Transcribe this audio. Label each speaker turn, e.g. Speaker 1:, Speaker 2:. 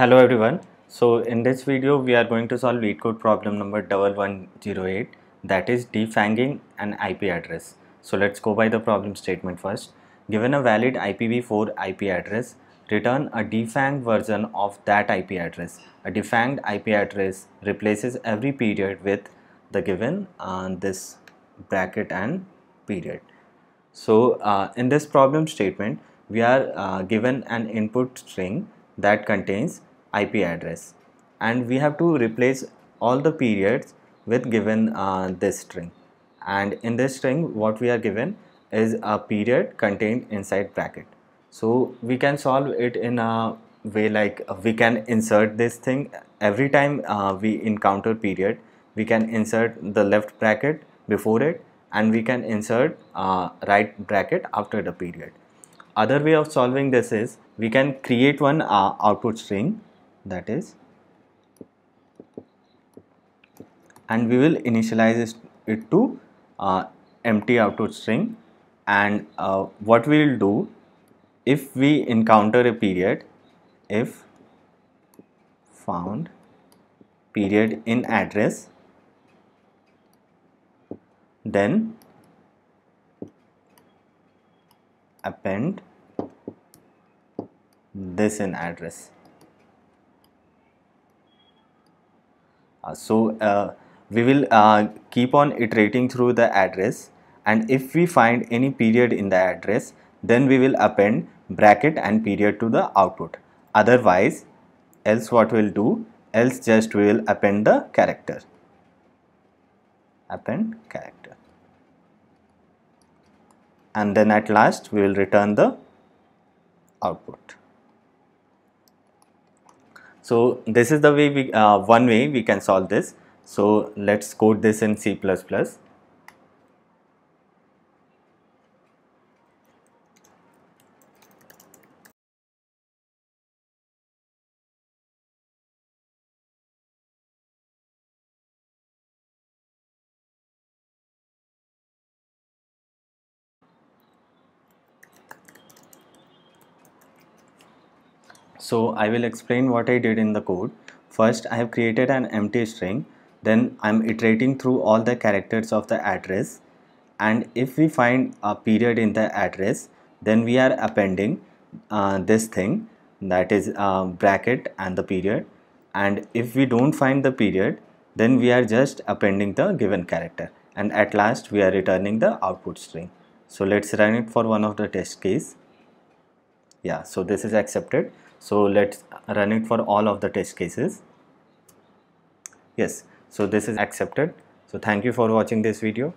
Speaker 1: Hello everyone. So in this video we are going to solve lead code problem number 1108 that is defanging an IP address. So let's go by the problem statement first. Given a valid IPv4 IP address, return a defanged version of that IP address. A defanged IP address replaces every period with the given uh, this bracket and period. So uh, in this problem statement we are uh, given an input string that contains IP address and we have to replace all the periods with given uh, this string and in this string what we are given is a period contained inside bracket so we can solve it in a way like we can insert this thing every time uh, we encounter period we can insert the left bracket before it and we can insert uh, right bracket after the period other way of solving this is we can create one uh, output string that is and we will initialize it to uh, empty output string and uh, what we will do if we encounter a period if found period in address then append this in address Uh, so uh, we will uh, keep on iterating through the address and if we find any period in the address then we will append bracket and period to the output otherwise else what we'll do else just we will append the character append character and then at last we will return the output so this is the way we, uh, one way we can solve this. So let's code this in C++. So I will explain what I did in the code. First I have created an empty string then I'm iterating through all the characters of the address and if we find a period in the address then we are appending uh, this thing that is a uh, bracket and the period and if we don't find the period then we are just appending the given character and at last we are returning the output string so let's run it for one of the test case yeah so this is accepted so let's run it for all of the test cases yes so this is accepted so thank you for watching this video